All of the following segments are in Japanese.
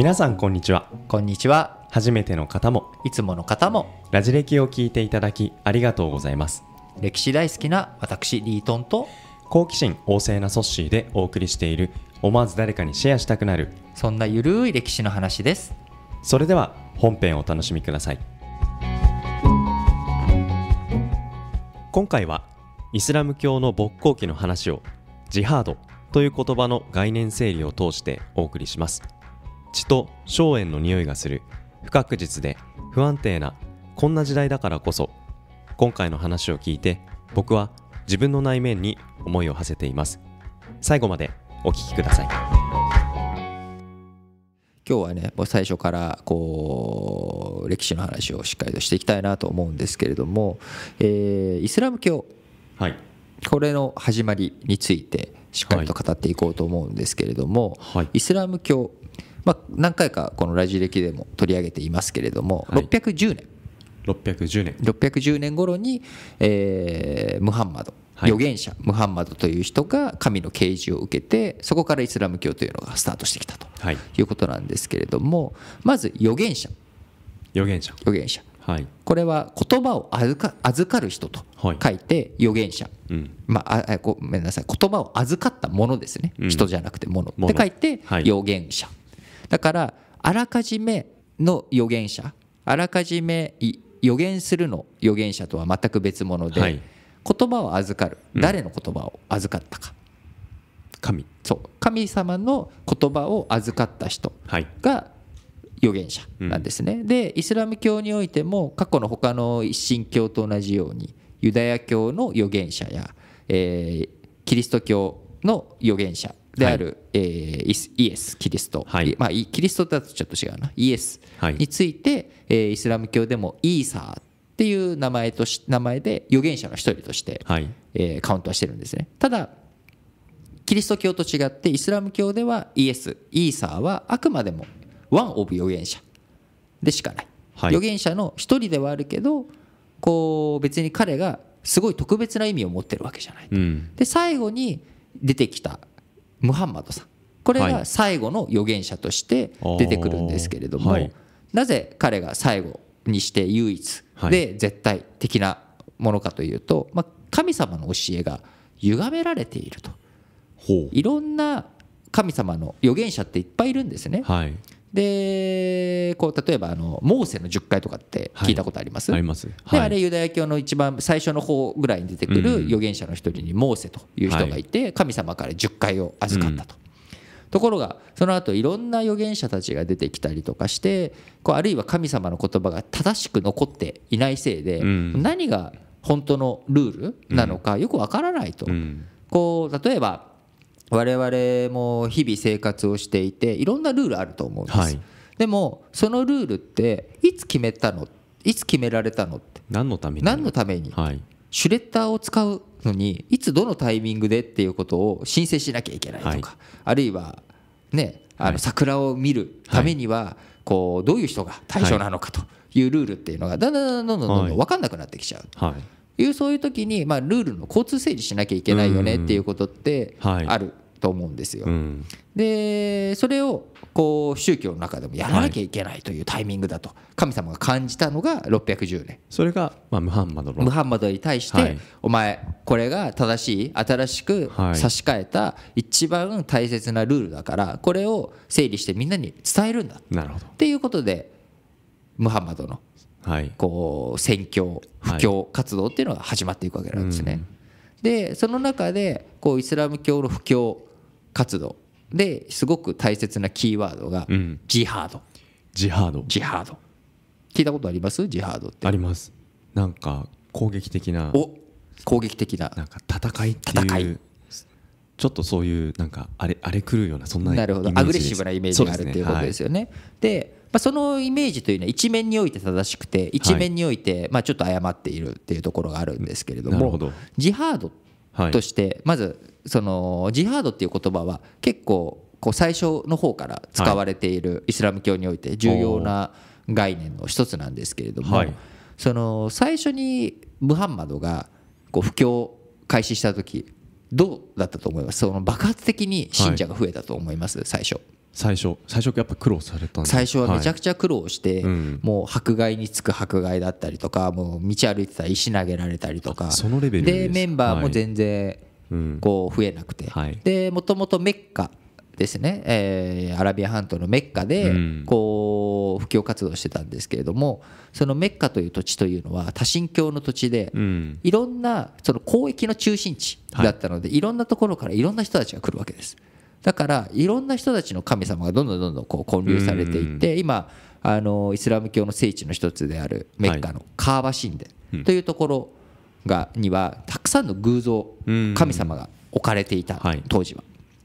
皆さんこんにちはこんにちは初めての方もいつもの方もラジ歴を聞いていただきありがとうございます歴史大好きな私リートンと好奇心旺盛なソッシーでお送りしている思わず誰かにシェアしたくなるそんなゆるい歴史の話ですそれでは本編をお楽しみください今回はイスラム教の勃興期の話をジハードという言葉の概念整理を通してお送りします血と荘園の匂いがする不確実で不安定なこんな時代だからこそ今回の話を聞いて僕は自分の内面に思いを馳せています最後までお聞きください今日はねもう最初からこう歴史の話をしっかりとしていきたいなと思うんですけれども、えー、イスラム教、はい、これの始まりについてしっかりと語っていこうと思うんですけれども、はい、イスラム教まあ、何回かこのラジ歴でも取り上げていますけれども、はい、610年610年610年頃に、えー、ムハンマド、預言者ムハンマドという人が神の啓示を受けてそこからイスラム教というのがスタートしてきたと、はい、いうことなんですけれどもまず預言者預言者預言者はい、これは言葉を預か預かる人と書いて預言者、はいうん、まあごめんなさい言葉を預かったものですね、うん、人じゃなくてものって書いて預言者、はいだからあらかじめの預言者あらかじめ予言するの預言者とは全く別物で、はい、言葉を預かる、うん、誰の言葉を預かったか神そう神様の言葉を預かった人が預言者なんですね、はいうん、でイスラム教においても過去の他の一神教と同じようにユダヤ教の預言者や、えー、キリスト教の預言者である、はい、えー、イエス・キリスト、はいまあ、キリストだとちょっと違うなイエスについて、はい、えー、イスラム教でもイーサーっていう名前とし名前で預言者の一人として、はい、えー、カウントはしてるんですねただキリスト教と違ってイスラム教ではイエスイーサーはあくまでもワン・オブ預言者でしかない、はい、預言者の一人ではあるけどこう別に彼がすごい特別な意味を持ってるわけじゃない、うん、で最後に出てきたムハンマドさんこれが最後の預言者として出てくるんですけれども、はい、なぜ彼が最後にして唯一で絶対的なものかというと、まあ、神様の教えが歪められているといろんな神様の預言者っていっぱいいるんですね。はい、でこう例えばあのモーセの10回とかって聞いたことあります、はい、あります、はい、あれユダヤ教の一番最初の方ぐらいに出てくる預言者の一人にモーセという人がいて、神様から10回を預かったと、ところがその後いろんな預言者たちが出てきたりとかしてこうあるいは神様の言葉が正しく残っていないせいで、何が本当のルールなのかよくわからないと、こう例えば我々も日々生活をしていていろんなルールあると思うんです、はい、でもそのルールっていつ決めたのいつ決められたのって何のために何のために、はい、シュレッダーを使うのにいつどのタイミングでっていうことを申請しなきゃいけないとか、はい、あるいはねあの桜を見るためにはこうどういう人が対象なのかというルールっていうのがだんだんどんどんどんどん分かんなくなってきちゃう。いうそういう時にまあルールの交通整理しなきゃいけないよねっていうことってあると思うんですよ。うん、でそれをこう宗教の中でもやらなきゃいけないというタイミングだと神様が感じたのが610年それが、まあ、ムハンマドのムハンマドに対して、はい、お前これが正しい新しく差し替えた一番大切なルールだからこれを整理してみんなに伝えるんだなるほどっていうことでムハンマドのこう宣教布教活動っていうのが始まっていくわけなんですね。はいうん、でその中でこうイスラム教の布教活動ですごく大切なキーワードが、ジハードジハードジハード聞いたことありますジハードってありますなんか攻撃的なお攻撃的ななんか戦いっていうちょっとそういうなんかあれあれ狂るようなそんななるほどアグレッシブなイメージがあるっていうことですよね。でまあ、そのイメージというのは一面において正しくて一面においてまあちょっと誤っているっていうところがあるんですけれどもジハードとして、まずそのジハードっていう言葉は結構こう最初の方から使われているイスラム教において重要な概念の一つなんですけれども、その最初にムハンマドがこう布教開始した時どうだったと思いますその爆発的に信者が増えたと思います、最初。最初最初やっぱ苦労された最初はめちゃくちゃ苦労して、はいうん、もう迫害につく迫害だったりとかもう道歩いてたら石投げられたりとかそのレベルでメンバーも全然こう増えなくて、はい、でもともとメッカですね、えー、アラビア半島のメッカでこう布教活動してたんですけれどもそのメッカという土地というのは多神教の土地でいろんなその交易の中心地だったのでいろんなところからいろんな人たちが来るわけです。だからいろんな人たちの神様がどんどんどんどんこう建立されていって今あのイスラム教の聖地の一つであるメッカのカーバ神殿というところがにはたくさんの偶像神様が置かれていた当時は。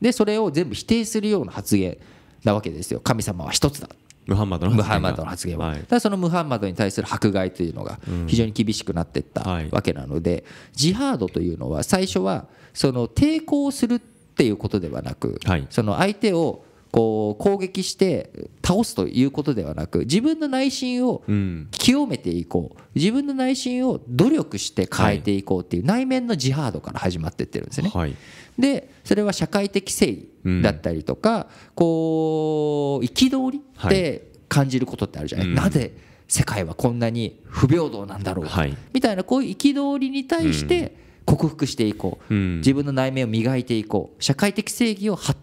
でそれを全部否定するような発言なわけですよ神様は一つだムハンマドの発言は、はだそのムハンマドに対する迫害というのが非常に厳しくなっていったわけなので、ジハードというのは最初はその抵抗するっていうことではなく、はい、その相手をこう攻撃して倒すということではなく自分の内心を清めていこう、自分の内心を努力して変えていこうっていう内面のジハードから始まってってるんですね、はい。でそれは社会的正義だったりとか、こう憤りって感じることってあるじゃない、なぜ世界はこんなに不平等なんだろう、みたいなこういう憤りに対して、克服していこう、自分の内面を磨いていこう社会的正義をは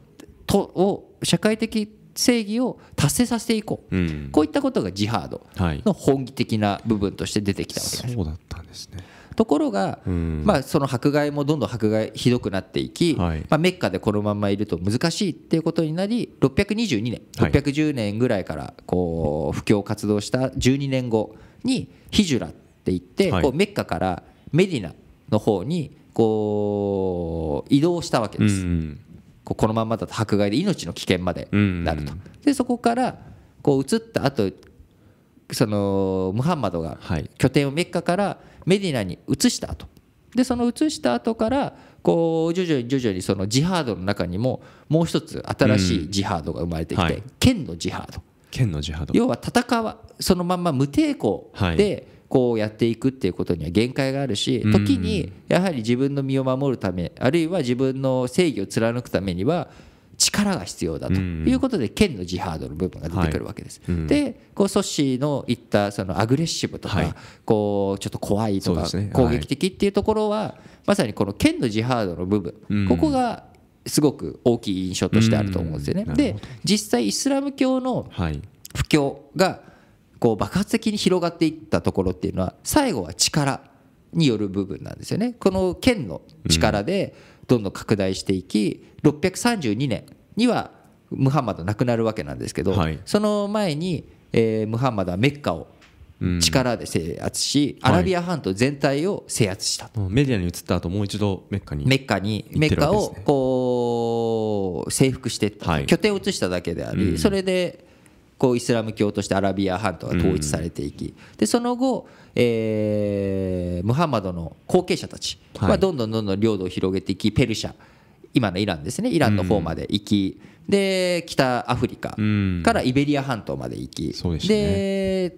とを社会的正義を達成させていこう、うん、こういったことがジハードの本義的な部分として出てきたわけです。そうだったんですねところが、うん、まあ、その迫害もどんどん迫害ひどくなっていき、はい、まあ、メッカでこのままいると難しいっていうことになり622年610年ぐらいからこう布教活動した12年後にヒジュラっていって、こうメッカからメディナの方にこう移動したわけです、うん、このままだと迫害で命の危険までなると、でそこからこう移った後そのムハンマドが拠点をメッカからメディナに移した後でその移した後からこう徐々に徐々にそのジハードの中にももう一つ新しいジハードが生まれてきて、剣のジハード剣のジハード要は戦わそのまんま無抵抗で、こうやっていくっていうことには限界があるし時にやはり自分の身を守るためあるいは自分の正義を貫くためには力が必要だということで剣のジハードの部分が出てくるわけです。でこうソッシーの言ったそのアグレッシブとか、こうちょっと怖いとか、攻撃的っていうところは、まさにこの剣のジハードの部分、ここがすごく大きい印象としてあると思うんですよね。で実際イスラム教の布教がこう爆発的に広がっていったところっていうのは最後は力による部分なんですよねこの県の力でどんどん拡大していき632年にはムハンマド亡くなるわけなんですけど、その前に、えムハンマドはメッカを力で制圧し、アラビア半島全体を制圧した、はい、メディアに移った後もう一度メッカにメッカに、メッカをこう征服していった、はい、拠点を移しただけであり、それでこうイスラム教としてアラビア半島が統一されていき、でその後、えー、ムハンマドの後継者たちはどんどんどんどん領土を広げていきペルシャ今のイランですねイランの方まで行き、で北アフリカからイベリア半島まで行き、で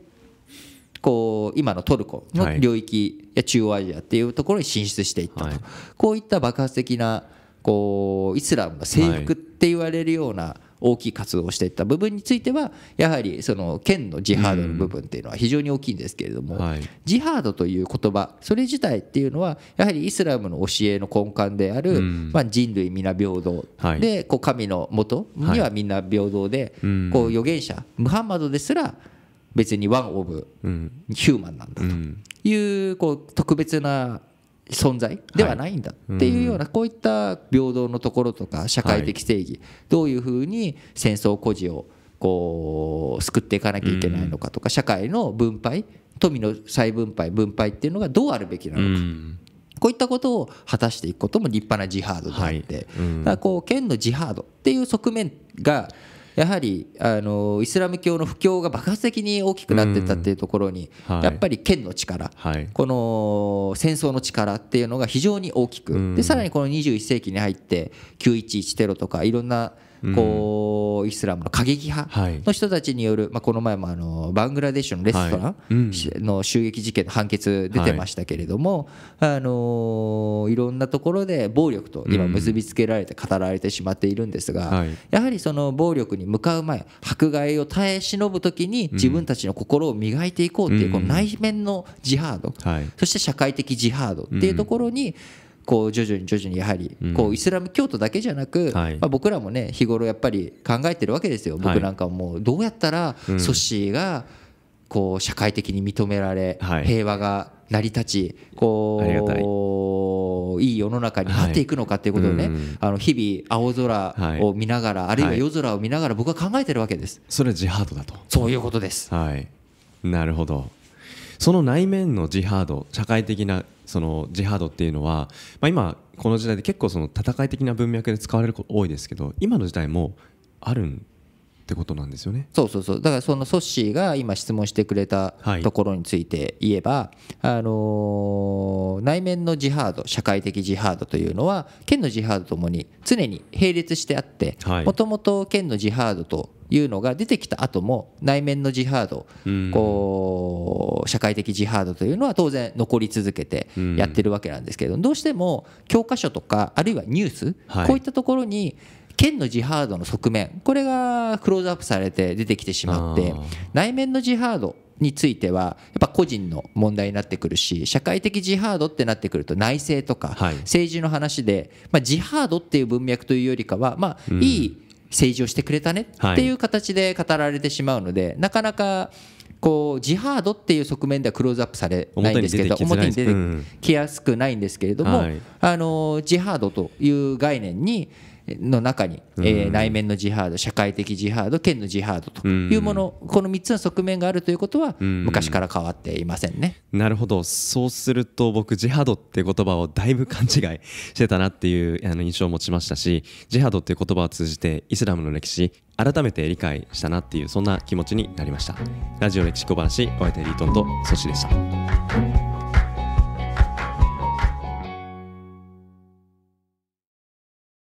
こう今のトルコの領域や中央アジアっていうところに進出していったと、こういった爆発的なこうイスラムの征服って言われるような、大きい活動をしていった部分についてはやはりその県のジハードの部分っていうのは非常に大きいんですけれども、ジハードという言葉それ自体っていうのはやはりイスラムの教えの根幹である、まあ、人類皆平等、でこう神のもとにはみんな平等で、こう預言者ムハンマドですら別にワン・オブ・ヒューマンなんだというこう特別な存在ではないんだっていうようなこういった平等のところとか社会的正義どういうふうに戦争孤児をこう救っていかなきゃいけないのかとか社会の分配富の再分配分配っていうのがどうあるべきなのか。こういったことを果たしていくことも立派なジハードであって、だからこう県のジハードっていう側面がやはりあのイスラム教の布教が爆発的に大きくなってたっていうところに、やっぱり剣の力、この戦争の力っていうのが非常に大きく、でさらにこの21世紀に入って911テロとかいろんなこうイスラムの過激派の人たちによる、まあ、この前もあのバングラデシュのレストランの襲撃事件の判決出てましたけれども、あのいろんなところで暴力と今結びつけられて語られてしまっているんですが、やはりその暴力に向かう前迫害を耐え忍ぶ時に自分たちの心を磨いていこうっていうこの内面のジハード、そして社会的ジハードっていうところに、こう徐々に徐々にやはりこうイスラム教徒だけじゃなく、まあ、僕らもね日頃やっぱり考えてるわけですよ僕なんかもうどうやったら組織がこう社会的に認められ平和が成り立ちこういい世の中になっていくのかということをね、あの日々青空を見ながら、あるいは夜空を見ながら僕は考えてるわけです。それジハードだとそういうことです、はい、なるほどその内面のジハード社会的なそのジハードっていうのは、まあ、今この時代で結構その戦い的な文脈で使われること多いですけど今の時代もあるんってことなんですよねそうそうそうだからそのソッシーが今質問してくれたところについて言えば、あの内面のジハード社会的ジハードというのは県のジハードともに常に並列してあってもともと県のジハードというのが出てきた後も内面のジハード、こう社会的ジハードというのは当然残り続けてやってるわけなんですけどどうしても教科書とかあるいはニュース、こういったところに、い県のジハードの側面これがクローズアップされて出てきてしまって内面のジハードについてはやっぱ個人の問題になってくるし社会的ジハードってなってくると内政とか政治の話で、まあ、ジハードっていう文脈というよりかは、まあ、いい政治をしてくれたねっていう形で語られてしまうので、なかなかこうジハードっていう側面ではクローズアップされないんですけど表に出てきやすくないんですけれども、あのジハードという概念にの中に、えー、内面のジハード社会的ジハード県のジハードというもの、うこの3つの側面があるということは、昔から変わっていませんね。なるほどそうすると僕ジハードって言葉をだいぶ勘違いしてたなっていうあの印象を持ちましたしジハードっていう言葉を通じてイスラムの歴史改めて理解したなっていうそんな気持ちになりました。ラジオ歴史小話お相手リートンとソシでした